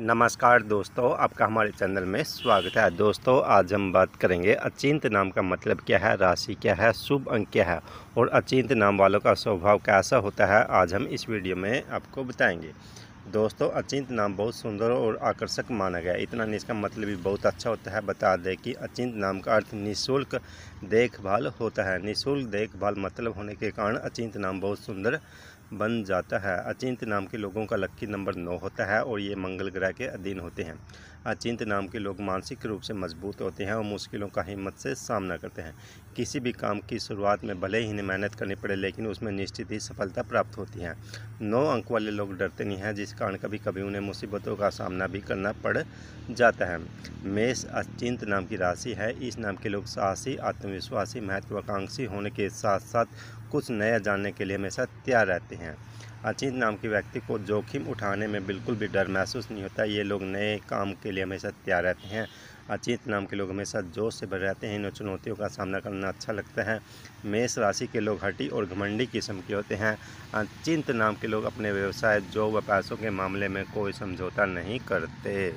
नमस्कार दोस्तों आपका हमारे चैनल में स्वागत है दोस्तों आज हम बात करेंगे अचिंत नाम का मतलब क्या है राशि क्या है शुभ अंक क्या है और अचिंत नाम वालों का स्वभाव कैसा होता है आज हम इस वीडियो में आपको बताएंगे दोस्तों अचिंत नाम बहुत सुंदर और आकर्षक माना गया इतना नहीं इसका मतलब भी बहुत अच्छा होता है बता दें कि अचिंत नाम का अर्थ निशुल्क देखभाल होता है निशुल्क देखभाल मतलब होने के कारण अचिंत नाम बहुत सुंदर बन जाता है अचिंत नाम के लोगों का लक्की नंबर नौ होता है और ये मंगल ग्रह के अधीन होते हैं अचिंत नाम के लोग मानसिक रूप से मजबूत होते हैं और मुश्किलों का हिम्मत से सामना करते हैं किसी भी काम की शुरुआत में भले ही मेहनत करनी पड़े लेकिन उसमें निश्चित ही सफलता प्राप्त होती है नौ अंक वाले लोग डरते नहीं हैं जिस कारण कभी कभी उन्हें मुसीबतों का सामना भी करना पड़ जाता है मेष अचिंत नाम की राशि है इस नाम के लोग साहसी आत्मविश्वासी महत्वाकांक्षी होने के साथ साथ कुछ नया जानने के लिए हमेशा तैयार रहते हैं अचिंत नाम के व्यक्ति को जोखिम उठाने में बिल्कुल भी डर महसूस नहीं होता ये लोग नए काम के लिए हमेशा तैयार रहते हैं अचिंत नाम के लोग हमेशा जोश से भर रहते हैं इन चुनौतियों का सामना करना अच्छा लगता है मेष राशि के लोग हटी और घमंडी किस्म के होते हैं अचिंत नाम के लोग अपने व्यवसाय जॉब व पैसों के मामले में कोई समझौता नहीं करते